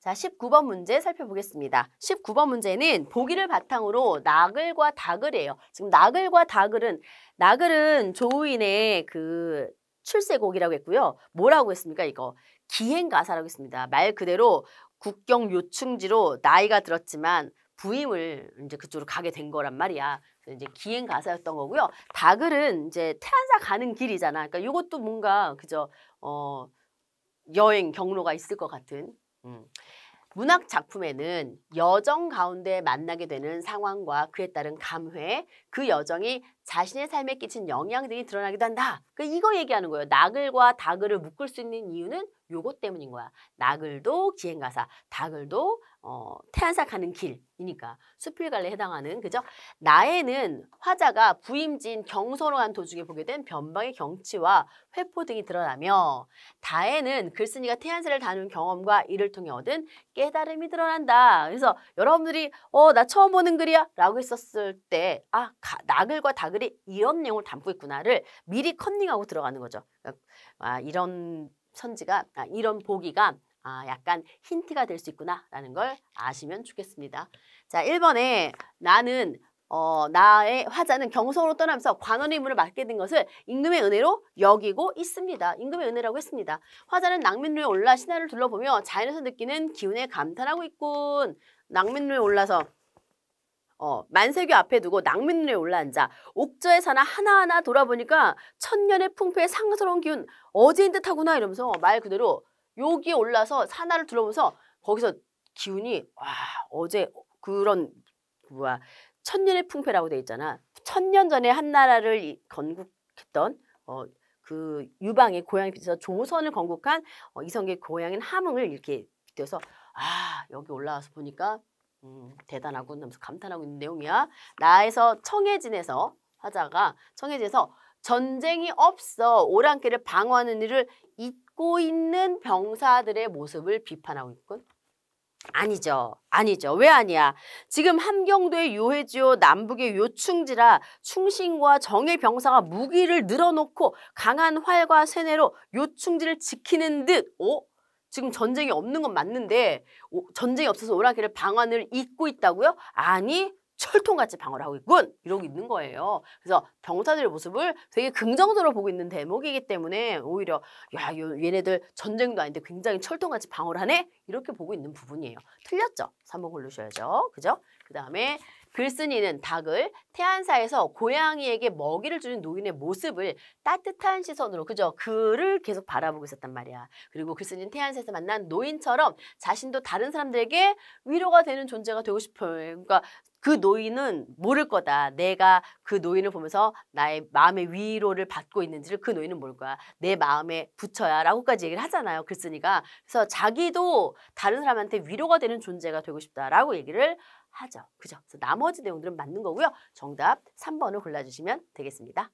자, 19번 문제 살펴보겠습니다. 19번 문제는 보기를 바탕으로 나글과 다글이에요. 지금 나글과 다글은 나글은 조우인의 그 출세곡이라고 했고요. 뭐라고 했습니까? 이거 기행가사라고 했습니다. 말 그대로 국경 요충지로 나이가 들었지만 부임을 이제 그쪽으로 가게 된 거란 말이야. 이제 기행 가사였던 거고요. 다글은 이제 태안사 가는 길이잖아. 그러니까 이것도 뭔가 그저 어 여행 경로가 있을 것 같은 음. 문학 작품에는 여정 가운데 만나게 되는 상황과 그에 따른 감회, 그 여정이 자신의 삶에 끼친 영향 등이 드러나기도 한다. 그 이거 얘기하는 거예요. 나글과 다글을 묶을 수 있는 이유는 요것 때문인 거야. 나글도 기행가사, 다글도 어, 태안사 가는 길이니까 수필갈래에 해당하는 그죠? 나에는 화자가 부임진 경서로한 도중에 보게 된 변방의 경치와 회포 등이 드러나며 다에는 글쓴이가 태안사를 다룬 경험과 이를 통해 얻은 깨달음이 드러난다. 그래서 여러분들이 어 나 처음 보는 글이야 라고 했었을 때아 나글과 다글이 이런 내용을 담고 있구나를 미리 컨닝하고 들어가는 거죠. 그러니까 아 이런 선지가 아, 이런 보기가 아, 약간 힌트가 될 수 있구나라는 걸 아시면 좋겠습니다. 자, 1번에 나는 어, 나의 화자는 경성으로 떠나면서 관원의 임무를 맡게 된 것을 임금의 은혜로 여기고 있습니다. 임금의 은혜라고 했습니다. 화자는 낭민루에 올라 신하를 둘러보며 자연에서 느끼는 기운에 감탄하고 있군. 낭민루에 올라서 어, 만세교 앞에 두고 낭민루에 올라앉아 옥저의 산하 하나하나 돌아보니까 천년의 풍패 상서로운 기운 어제인 듯하구나 이러면서 말 그대로 여기에 올라서 산하를 둘러보면서 거기서 기운이 와 어제 그런 그 뭐야 천년의 풍패라고 돼 있잖아. 천년 전에 한 나라를 건국했던 어, 그 유방의 고향이 빗대서 조선을 건국한 어, 이성계의 고향인 함흥을 이렇게 빗대서 아 여기 올라와서 보니까 음, 대단하고 하면 감탄하고 있는 내용이야. 나에서 청해진에서 화자가 청해진에서 전쟁이 없어 오랑캐를 방어하는 일을 잊고 있는 병사들의 모습을 비판하고 있군. 아니죠. 아니죠. 왜 아니야? 지금 함경도의 요해지요 남북의 요충지라 충신과 정의 병사가 무기를 늘어놓고 강한 활과 세뇌로 요충지를 지키는 듯 어? 지금 전쟁이 없는 건 맞는데 전쟁이 없어서 오랑캐를 방안을 잊고 있다고요? 아니 철통같이 방어를 하고 있군 이러고 있는 거예요. 그래서 병사들의 모습을 되게 긍정적으로 보고 있는 대목이기 때문에 오히려 야 얘네들 전쟁도 아닌데 굉장히 철통같이 방어를 하네 이렇게 보고 있는 부분이에요. 틀렸죠? 3번 고르셔야죠. 그죠? 그 다음에 글쓴이는 닭을 태안사에서 고양이에게 먹이를 주는 노인의 모습을 따뜻한 시선으로 그죠? 그를 계속 바라보고 있었단 말이야. 그리고 글쓴이는 태안사에서 만난 노인처럼 자신도 다른 사람들에게 위로가 되는 존재가 되고 싶어요. 그러니까 그 노인은 모를 거다. 내가 그 노인을 보면서 나의 마음의 위로를 받고 있는지를 그 노인은 모를 거야. 내 마음에 붙여야 라고까지 얘기를 하잖아요. 글쓴이가 그래서 자기도 다른 사람한테 위로가 되는 존재가 되고 싶다라고 얘기를 하죠. 그죠? 그래서 나머지 내용들은 맞는 거고요. 정답 삼번을 골라주시면 되겠습니다.